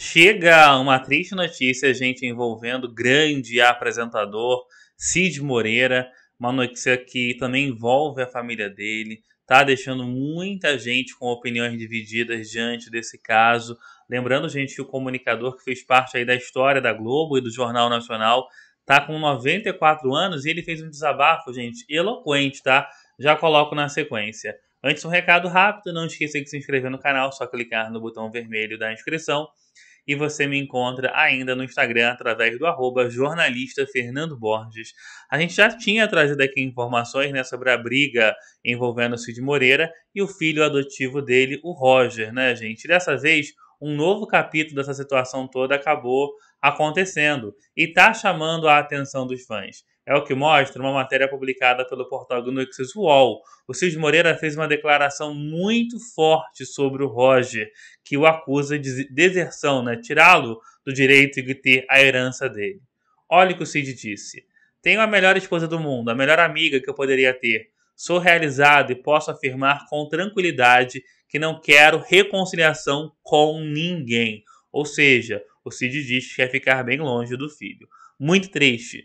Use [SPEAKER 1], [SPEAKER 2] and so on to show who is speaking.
[SPEAKER 1] Chega uma triste notícia, gente, envolvendo grande apresentador Cid Moreira, uma notícia que também envolve a família dele, tá deixando muita gente com opiniões divididas diante desse caso. Lembrando, gente, que o comunicador que fez parte aí da história da Globo e do Jornal Nacional tá com 94 anos e ele fez um desabafo, gente, eloquente, tá? Já coloco na sequência. Antes, um recado rápido, não esqueça de se inscrever no canal, só clicar no botão vermelho da inscrição e você me encontra ainda no Instagram através do arroba jornalista Fernando Borges. A gente já tinha trazido aqui informações né, sobre a briga envolvendo o Cid Moreira e o filho adotivo dele, o Roger, né, gente? Dessa vez, um novo capítulo dessa situação toda acabou acontecendo e tá chamando a atenção dos fãs. É o que mostra uma matéria publicada pelo portal Gnoxis UOL. O Cid Moreira fez uma declaração muito forte sobre o Roger, que o acusa de deserção, né? tirá-lo do direito de ter a herança dele. Olha o que o Cid disse. Tenho a melhor esposa do mundo, a melhor amiga que eu poderia ter. Sou realizado e posso afirmar com tranquilidade que não quero reconciliação com ninguém. Ou seja, o Cid diz que quer ficar bem longe do filho. Muito triste.